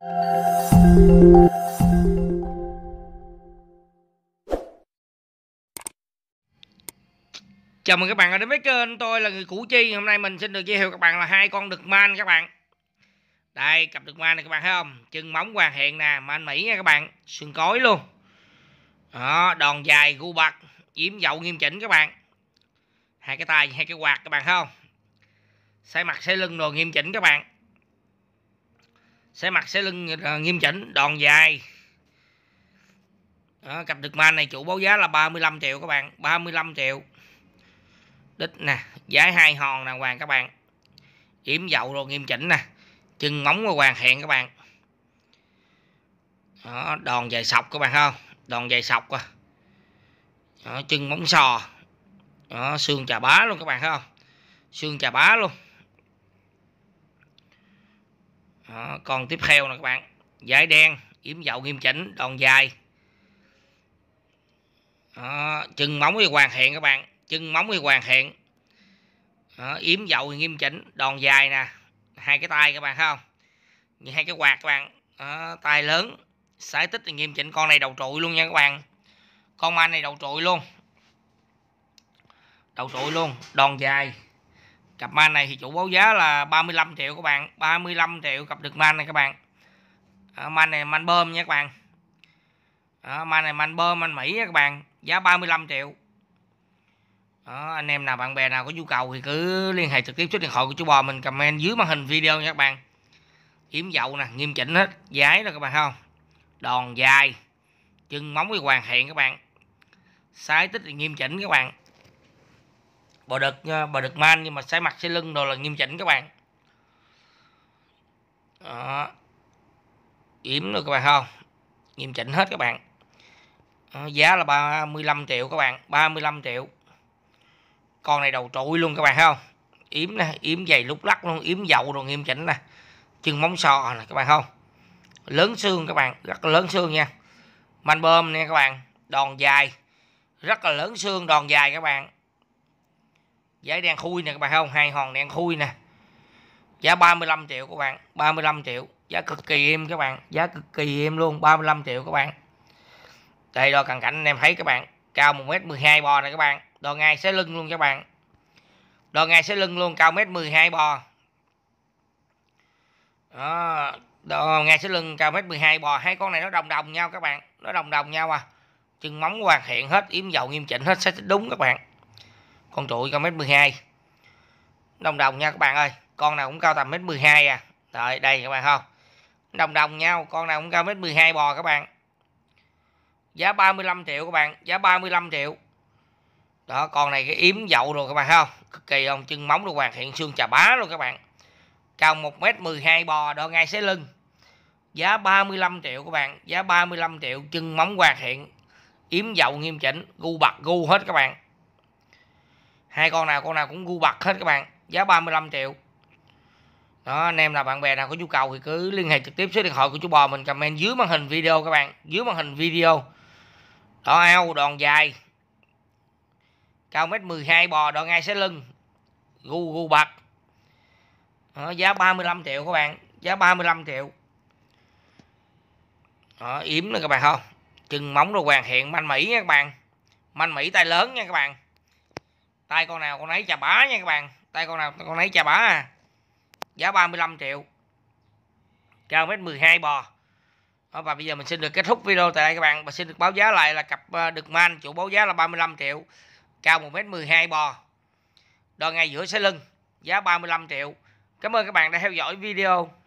Chào mừng các bạn đã đến với kênh tôi là người Củ Chi Hôm nay mình xin được giới thiệu các bạn là hai con đực man các bạn Đây cặp đực man này các bạn thấy không Chân móng hoàn hiện nè Man Mỹ nha các bạn Sườn cối luôn Đó đòn dài gu bạc Yếm dậu nghiêm chỉnh các bạn Hai cái tay hai cái quạt các bạn thấy không Xây mặt xây lưng rồi nghiêm chỉnh các bạn sẽ mặt sẽ lưng ờ, nghiêm chỉnh đòn dài đó, cặp đực man này chủ báo giá là 35 triệu các bạn 35 triệu đích nè giá hai hòn đàng hoàng các bạn yểm dậu rồi nghiêm chỉnh nè chân móng và hoàng hẹn các bạn đó, đòn dài sọc các bạn không đòn dài sọc à. chân móng sò đó, xương chà bá luôn các bạn thấy không xương chà bá luôn đó, con tiếp theo nè các bạn dải đen yếm dậu nghiêm chỉnh đòn dài Đó, chân móng thì hoàn thiện các bạn chân móng thì hoàn thiện, Đó, yếm dậu thì nghiêm chỉnh đòn dài nè hai cái tay các bạn thấy không như hai cái quạt các bạn Đó, tay lớn sải tích thì nghiêm chỉnh con này đầu trụi luôn nha các bạn con anh này đầu trụi luôn đầu trụi luôn đòn dài cặp man này thì chủ báo giá là 35 triệu các bạn 35 triệu cặp được man này các bạn à, man này man bơm nha các bạn à, man này man bơm man Mỹ nha các bạn giá 35 triệu đó, anh em nào bạn bè nào có nhu cầu thì cứ liên hệ trực tiếp số điện thoại của chú bò mình comment dưới màn hình video nha các bạn yếm dậu nè nghiêm chỉnh hết giái rồi các bạn không đòn dài chân móng với hoàn thiện các bạn sai tích thì nghiêm chỉnh các bạn bò đực ờ, bò đực man nhưng mà sẽ mặt sẽ lưng đồ là nghiêm chỉnh các bạn đó. yếm rồi các bạn không nghiêm chỉnh hết các bạn đó. giá là 35 triệu các bạn 35 triệu con này đầu trụi luôn các bạn không yếm nè yếm dày lúc lắc luôn yếm dậu rồi nghiêm chỉnh nè chân móng sò nè các bạn không lớn xương các bạn rất là lớn xương nha manh bơm nha các bạn đòn dài rất là lớn xương đòn dài các bạn giấy đen khui nè các bạn không hai hòn đen khui nè giá 35 triệu các bạn 35 triệu giá cực kỳ êm các bạn giá cực kỳ êm luôn 35 triệu các bạn đây đo cận cảnh anh em thấy các bạn cao 1m12 bò này các bạn đo ngay xé lưng luôn các bạn đo ngay xé lưng luôn cao 1m12 bò đó đo ngay xé lưng cao 1m12 bò hai con này nó đồng đồng nhau các bạn nó đồng đồng nhau à chân móng hoàn thiện hết yếm dầu nghiêm chỉnh hết sẽ đúng các bạn con trụi cao mét 12 đồng đồng nha các bạn ơi con nào cũng cao tầm mét 12 à Đấy, đây các bạn không đồng đồng nhau con nào cũng cao mét 12 bò các bạn giá 35 triệu các bạn giá 35 triệu đó con này cái yếm dậu rồi các bạn không cực kỳ không chân móng luôn hoàn thiện xương chà bá luôn các bạn cao 1m12 bò độ ngay xế lưng giá 35 triệu các bạn giá 35 triệu chân móng hoàn thiện yếm dậu nghiêm chỉnh gu bạc gu hết các bạn hai con nào con nào cũng gu bật hết các bạn giá 35 triệu đó anh em là bạn bè nào có nhu cầu thì cứ liên hệ trực tiếp số điện thoại của chú bò mình comment dưới màn hình video các bạn dưới màn hình video đỏ ao đòn dài cao mét 12 bò đòn ngay sẽ lưng gu gu bạc đó, giá 35 triệu các bạn giá 35 triệu đó, yếm nữa các bạn không chừng móng đồ hoàn thiện manh mỹ nha các bạn manh mỹ tay lớn nha các bạn tay con nào con lấy chà bá nha các bạn tay con nào con lấy chà bá à giá 35 triệu cao mét 12 bò đó, và bây giờ mình xin được kết thúc video tại đây các bạn và xin được báo giá lại là cặp ờ, được man chủ báo giá là 35 triệu cao 1m12 bò đo ngay giữa xe lưng giá 35 triệu cảm ơn các bạn đã theo dõi video